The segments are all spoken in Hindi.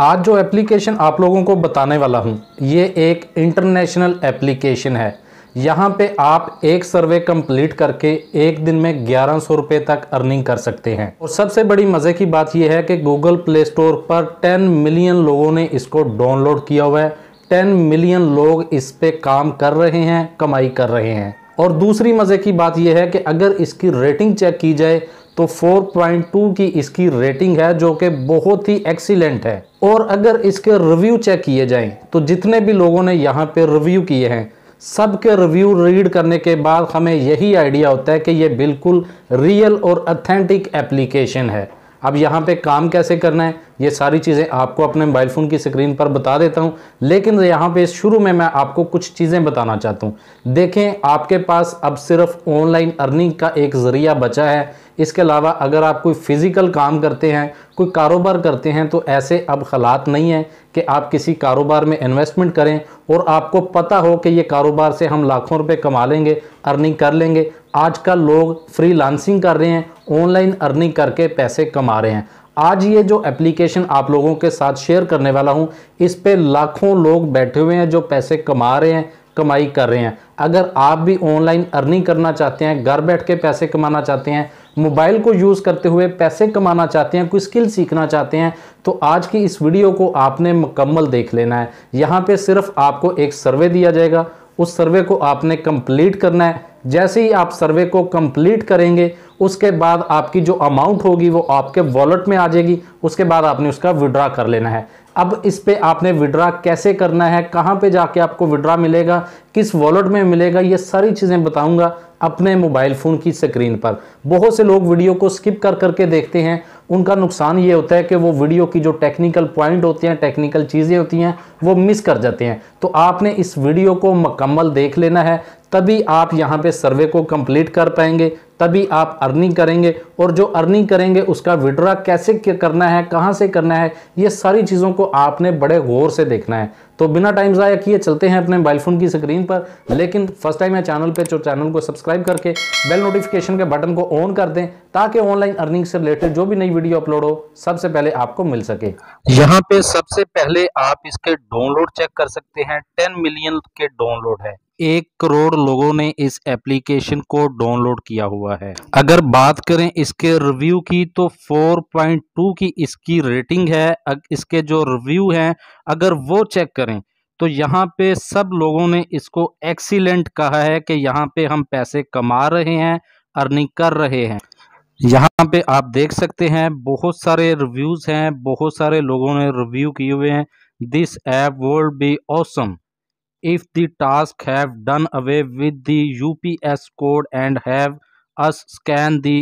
आज जो एप्लीकेशन आप लोगों को बताने वाला हूँ ये एक इंटरनेशनल एप्लीकेशन है यहाँ पे आप एक सर्वे कंप्लीट करके एक दिन में ग्यारह सौ रुपये तक अर्निंग कर सकते हैं और सबसे बड़ी मज़े की बात यह है कि गूगल प्ले स्टोर पर 10 मिलियन लोगों ने इसको डाउनलोड किया हुआ है 10 मिलियन लोग इस पर काम कर रहे हैं कमाई कर रहे हैं और दूसरी मज़े की बात यह है कि अगर इसकी रेटिंग चेक की जाए तो 4.2 की इसकी रेटिंग है जो कि बहुत ही एक्सीलेंट है और अगर इसके रिव्यू चेक किए जाएं तो जितने भी लोगों ने यहाँ पे रिव्यू किए हैं सबके रिव्यू रीड करने के बाद हमें यही आइडिया होता है कि ये बिल्कुल रियल और अथेंटिक एप्लीकेशन है अब यहाँ पे काम कैसे करना है ये सारी चीज़ें आपको अपने मोबाइल फ़ोन की स्क्रीन पर बता देता हूँ लेकिन यहाँ पे शुरू में मैं आपको कुछ चीज़ें बताना चाहता हूँ देखें आपके पास अब सिर्फ ऑनलाइन अर्निंग का एक ज़रिया बचा है इसके अलावा अगर आप कोई फ़िज़िकल काम करते हैं कोई कारोबार करते हैं तो ऐसे अब हालात नहीं हैं कि आप किसी कारोबार में इन्वेस्टमेंट करें और आपको पता हो कि ये कारोबार से हम लाखों रुपए कमा लेंगे अर्निंग कर लेंगे आजकल लोग फ्री लांसिंग कर रहे हैं ऑनलाइन अर्निंग करके पैसे कमा रहे हैं आज ये जो एप्लीकेशन आप लोगों के साथ शेयर करने वाला हूँ इस पर लाखों लोग बैठे हुए हैं जो पैसे कमा रहे हैं कमाई कर रहे हैं अगर आप भी ऑनलाइन अर्निंग करना चाहते हैं घर बैठ के पैसे कमाना चाहते हैं मोबाइल को यूज़ करते हुए पैसे कमाना चाहते हैं कोई स्किल सीखना चाहते हैं तो आज की इस वीडियो को आपने मुकम्मल देख लेना है यहाँ पे सिर्फ आपको एक सर्वे दिया जाएगा उस सर्वे को आपने कंप्लीट करना है जैसे ही आप सर्वे को कंप्लीट करेंगे उसके बाद आपकी जो अमाउंट होगी वो आपके वॉलेट में आ जाएगी उसके बाद आपने उसका विड्रा कर लेना है अब इस पर आपने विड्रा कैसे करना है कहाँ पे जाके आपको विड्रा मिलेगा किस वॉलेट में मिलेगा ये सारी चीज़ें बताऊंगा अपने मोबाइल फ़ोन की स्क्रीन पर बहुत से लोग वीडियो को स्किप कर करके देखते हैं उनका नुकसान ये होता है कि वो वीडियो की जो टेक्निकल पॉइंट होते हैं टेक्निकल चीज़ें होती हैं वो मिस कर जाते हैं तो आपने इस वीडियो को मकम्मल देख लेना है तभी आप यहाँ पे सर्वे को कंप्लीट कर पाएंगे तभी आप अर्निंग करेंगे और जो अर्निंग करेंगे उसका विड्रा कैसे करना है कहाँ से करना है ये सारी चीज़ों को आपने बड़े गौर से देखना है तो बिना टाइम ज़ाया किए चलते हैं अपने मोबाइल फ़ोन की स्क्रीन पर लेकिन फर्स्ट टाइम है चैनल पे जो चैनल को सब्सक्राइब करके बेल नोटिफिकेशन के बटन को ऑन कर दें ताकि ऑनलाइन अर्निंग से रिलेटेड जो भी नई वीडियो अपलोड हो सबसे पहले आपको मिल सके यहाँ पे सबसे पहले आप इसके डाउनलोड चेक कर सकते हैं टेन मिलियन के डाउनलोड है एक करोड़ लोगों ने इस एप्लीकेशन को डाउनलोड किया हुआ है अगर बात करें इसके रिव्यू की तो 4.2 की इसकी रेटिंग है इसके जो रिव्यू हैं अगर वो चेक करें तो यहाँ पे सब लोगों ने इसको एक्सीलेंट कहा है कि यहाँ पे हम पैसे कमा रहे हैं अर्निंग कर रहे हैं यहाँ पे आप देख सकते हैं बहुत सारे रिव्यूज़ हैं बहुत सारे लोगों ने रिव्यू किए हुए हैं this app would be awesome if the task have done away with the UPS code and have us scan the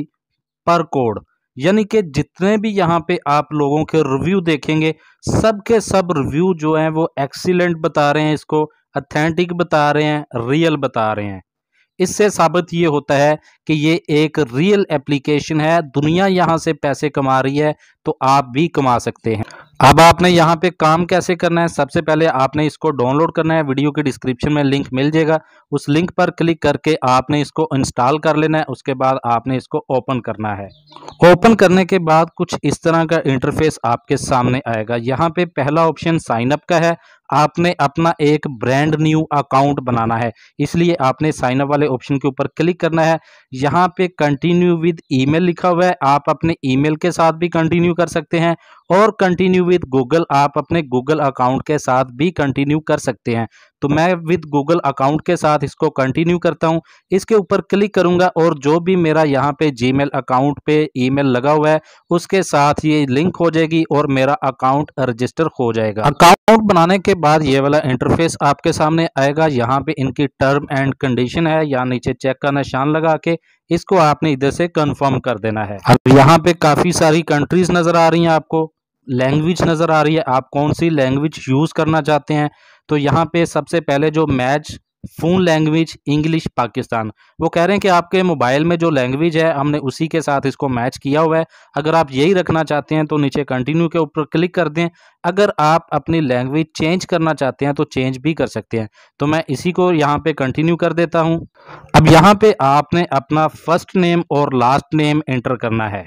per code यानी कि जितने भी यहाँ पे आप लोगों के रिव्यू देखेंगे सब के सब रिव्यू जो हैं वो एक्सीलेंट बता रहे हैं इसको अथेंटिक बता रहे हैं रियल बता रहे हैं इससे साबित ये होता है कि ये एक रियल एप्लीकेशन है दुनिया यहाँ से पैसे कमा रही है तो आप भी कमा सकते हैं अब आपने यहाँ पे काम कैसे करना है सबसे पहले आपने इसको डाउनलोड करना है वीडियो के डिस्क्रिप्शन में लिंक मिल जाएगा उस लिंक पर क्लिक करके आपने इसको इंस्टॉल कर लेना है उसके बाद आपने इसको ओपन करना है ओपन करने के बाद कुछ इस तरह का इंटरफेस आपके सामने आएगा यहाँ पे पहला ऑप्शन साइनअप का है आपने अपना एक ब्रांड न्यू अकाउंट बनाना है इसलिए आपने साइन अप वाले ऑप्शन के ऊपर क्लिक करना है यहाँ पे कंटिन्यू विद ईमेल लिखा हुआ है आप अपने ईमेल के साथ भी कंटिन्यू कर सकते हैं और कंटिन्यू विद गूगल आप अपने गूगल अकाउंट के साथ भी कंटिन्यू कर सकते हैं तो मैं विद गूगल अकाउंट के साथ इसको कंटिन्यू करता हूं इसके ऊपर क्लिक करूंगा और जो भी मेरा यहां पे जीमेल अकाउंट पे ईमेल लगा हुआ है उसके साथ ये लिंक हो जाएगी और मेरा अकाउंट रजिस्टर हो जाएगा अकाउंट बनाने के बाद ये वाला इंटरफेस आपके सामने आएगा यहाँ पे इनकी टर्म एंड कंडीशन है या नीचे चेक का निशान लगा के इसको आपने इधर से कंफर्म कर देना है अब यहाँ पे काफी सारी कंट्रीज नजर आ रही हैं आपको लैंग्वेज नज़र आ रही है आप कौन सी लैंग्वेज यूज़ करना चाहते हैं तो यहाँ पे सबसे पहले जो match phone language English Pakistan वो कह रहे हैं कि आपके मोबाइल में जो लैंग्वेज है हमने उसी के साथ इसको मैच किया हुआ है अगर आप यही रखना चाहते हैं तो नीचे कंटिन्यू के ऊपर क्लिक कर दें अगर आप अपनी लैंग्वेज चेंज करना चाहते हैं तो चेंज भी कर सकते हैं तो मैं इसी को यहाँ पे कंटिन्यू कर देता हूँ अब यहाँ पे आपने अपना फर्स्ट नेम और लास्ट नेम एंटर करना है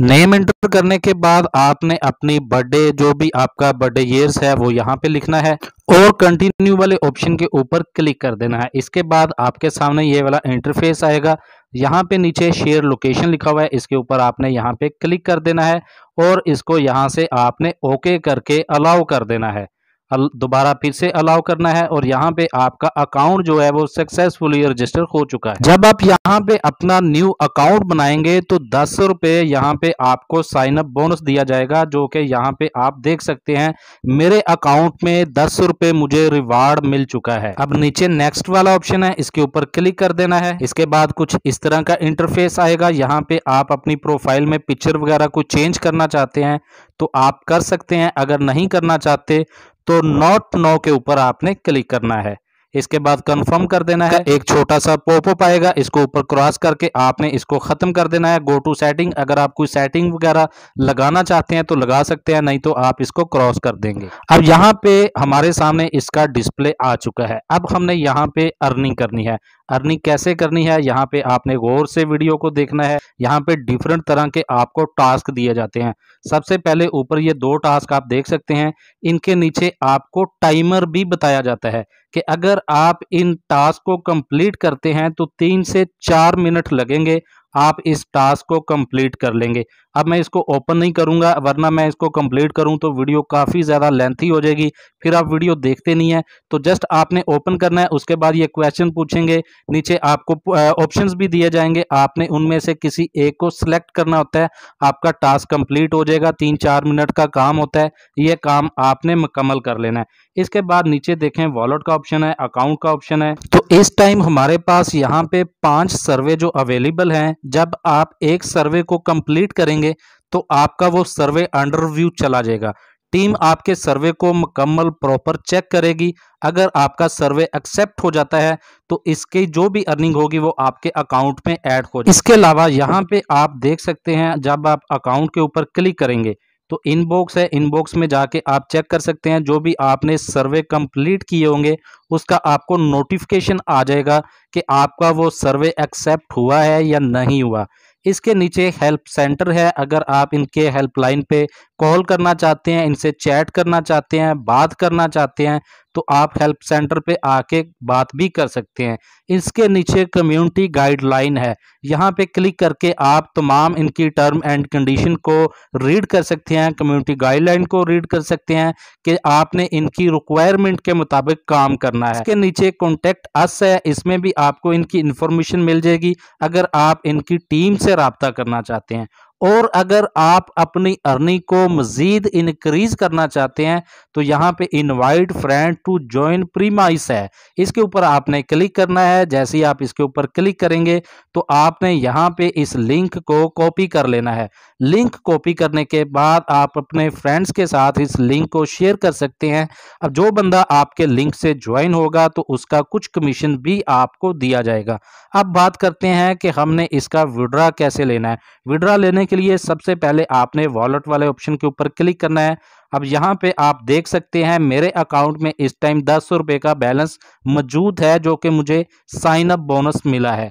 नेम एंटर करने के बाद आपने अपनी बर्थडे जो भी आपका बर्थडे ईयर्स है वो यहाँ पे लिखना है और कंटिन्यू वाले ऑप्शन के ऊपर क्लिक कर देना है इसके बाद आपके सामने ये वाला इंटरफेस आएगा यहाँ पे नीचे शेयर लोकेशन लिखा हुआ है इसके ऊपर आपने यहाँ पे क्लिक कर देना है और इसको यहाँ से आपने ओके करके अलाउ कर देना है दोबारा फिर से अलाउ करना है और यहाँ पे आपका अकाउंट जो है वो सक्सेसफुली रजिस्टर हो चुका है जब आप यहाँ पे अपना न्यू अकाउंट बनाएंगे तो दस रुपये यहाँ पे आपको साइन अप बोनस दिया जाएगा जो कि यहाँ पे आप देख सकते हैं मेरे अकाउंट में दस रुपये मुझे रिवार्ड मिल चुका है अब नीचे नेक्स्ट वाला ऑप्शन है इसके ऊपर क्लिक कर देना है इसके बाद कुछ इस तरह का इंटरफेस आएगा यहाँ पे आप अपनी प्रोफाइल में पिक्चर वगैरह को चेंज करना चाहते हैं तो आप कर सकते हैं अगर नहीं करना चाहते तो नॉट नो के ऊपर आपने क्लिक करना है इसके बाद कंफर्म कर देना है एक छोटा सा पोपो आएगा इसको ऊपर क्रॉस करके आपने इसको खत्म कर देना है गो टू सेटिंग अगर आप कोई सेटिंग वगैरह लगाना चाहते हैं तो लगा सकते हैं नहीं तो आप इसको क्रॉस कर देंगे अब यहाँ पे हमारे सामने इसका डिस्प्ले आ चुका है अब हमने यहाँ पे अर्निंग करनी है अर्निंग कैसे करनी है यहाँ पे आपने गौर से वीडियो को देखना है यहाँ पे डिफरेंट तरह के आपको टास्क दिए जाते हैं सबसे पहले ऊपर ये दो टास्क आप देख सकते हैं इनके नीचे आपको टाइमर भी बताया जाता है कि अगर आप इन टास्क को कंप्लीट करते हैं तो तीन से चार मिनट लगेंगे आप इस टास्क को कंप्लीट कर लेंगे अब मैं इसको ओपन नहीं करूंगा वरना मैं इसको कंप्लीट करूँ तो वीडियो काफ़ी ज़्यादा लेंथी हो जाएगी फिर आप वीडियो देखते नहीं हैं तो जस्ट आपने ओपन करना है उसके बाद ये क्वेश्चन पूछेंगे नीचे आपको ऑप्शंस भी दिए जाएंगे आपने उनमें से किसी एक को सिलेक्ट करना होता है आपका टास्क कम्प्लीट हो जाएगा तीन चार मिनट का काम होता है ये काम आपने मुकम्मल कर लेना है इसके बाद नीचे देखें वॉलेट का ऑप्शन है अकाउंट का ऑप्शन है तो इस टाइम हमारे पास यहाँ पे पांच सर्वे जो अवेलेबल हैं जब आप एक सर्वे को कंप्लीट करेंगे तो आपका वो सर्वे अंडर व्यू चला जाएगा टीम आपके सर्वे को मुकम्मल प्रॉपर चेक करेगी अगर आपका सर्वे एक्सेप्ट हो जाता है तो इसकी जो भी अर्निंग होगी वो आपके अकाउंट में ऐड हो जाएगी इसके अलावा यहाँ पे आप देख सकते हैं जब आप अकाउंट के ऊपर क्लिक करेंगे तो इनबॉक्स है इनबॉक्स में जाके आप चेक कर सकते हैं जो भी आपने सर्वे कंप्लीट किए होंगे उसका आपको नोटिफिकेशन आ जाएगा कि आपका वो सर्वे एक्सेप्ट हुआ है या नहीं हुआ इसके नीचे हेल्प सेंटर है अगर आप इनके हेल्पलाइन पे कॉल करना चाहते हैं इनसे चैट करना चाहते हैं बात करना चाहते हैं तो आप हेल्प सेंटर पे आके बात भी कर सकते हैं इसके नीचे कम्युनिटी गाइडलाइन है यहाँ पे क्लिक करके आप तमाम इनकी टर्म एंड कंडीशन को रीड कर सकते हैं कम्युनिटी गाइडलाइन को रीड कर सकते हैं कि आपने इनकी रिक्वायरमेंट के मुताबिक काम करना है इसके नीचे कॉन्टेक्ट अस है इसमें भी आपको इनकी इन्फॉर्मेशन मिल जाएगी अगर आप इनकी टीम से रबता करना चाहते हैं और अगर आप अपनी अर्निंग को मज़ीद इनक्रीज़ करना चाहते हैं तो यहाँ पे invite friend to join premise है इसके ऊपर आपने क्लिक करना है जैसे ही आप इसके ऊपर क्लिक करेंगे तो आपने यहाँ पे इस लिंक को कॉपी कर लेना है लिंक कॉपी करने के बाद आप अपने फ्रेंड्स के साथ इस लिंक को शेयर कर सकते हैं अब जो बंदा आपके लिंक से ज्वाइन होगा तो उसका कुछ कमीशन भी आपको दिया जाएगा अब बात करते हैं कि हमने इसका विड्रा कैसे लेना है विड्रा लेने के लिए सबसे पहले आपने वॉलेट वाले ऑप्शन के ऊपर क्लिक करना है अब यहाँ पे आप देख सकते हैं मेरे अकाउंट में इस टाइम दस सौ रुपये का बैलेंस मौजूद है जो कि मुझे साइन अप बोनस मिला है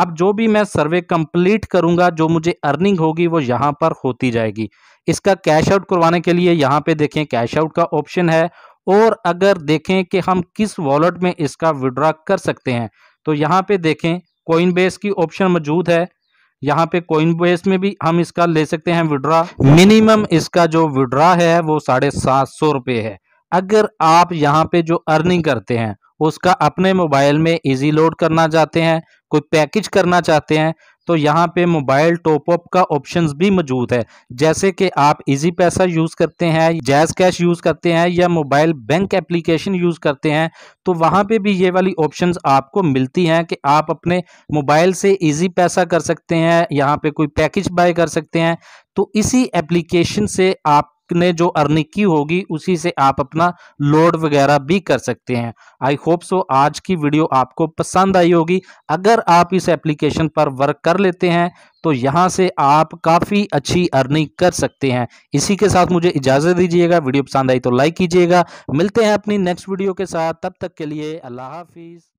अब जो भी मैं सर्वे कंप्लीट करूंगा जो मुझे अर्निंग होगी वो यहाँ पर होती जाएगी इसका कैश आउट करवाने के लिए यहाँ पे देखें कैश आउट का ऑप्शन है और अगर देखें कि हम किस वॉलेट में इसका विड्रॉ कर सकते हैं तो यहाँ पे देखें कोइन बेस की ऑप्शन मौजूद है यहाँ पे कोइन बेस में भी हम इसका ले सकते हैं विड्रा मिनिमम इसका जो विड्रा है वो साढ़े सात सौ रुपये है अगर आप यहाँ पे जो अर्निंग करते हैं उसका अपने मोबाइल में इजी लोड करना चाहते हैं कोई पैकेज करना चाहते हैं तो यहाँ पे मोबाइल टॉपअप का ऑप्शंस भी मौजूद है जैसे कि आप इजी पैसा यूज़ करते हैं जैज कैश यूज़ करते हैं या मोबाइल बैंक एप्लीकेशन यूज़ करते हैं तो वहां पे भी ये वाली ऑप्शंस आपको मिलती हैं कि आप अपने मोबाइल से इजी पैसा कर सकते हैं यहाँ पे कोई पैकेज बाय कर सकते हैं तो इसी एप्लीकेशन से आप ने जो अर्निंग की होगी उसी से आप अपना लोड वगैरह भी कर सकते हैं आई होप सो आज की वीडियो आपको पसंद आई होगी अगर आप इस एप्लीकेशन पर वर्क कर लेते हैं तो यहाँ से आप काफ़ी अच्छी अर्निंग कर सकते हैं इसी के साथ मुझे इजाज़त दीजिएगा वीडियो पसंद आई तो लाइक कीजिएगा मिलते हैं अपनी नेक्स्ट वीडियो के साथ तब तक के लिए अल्लाह हाफिज़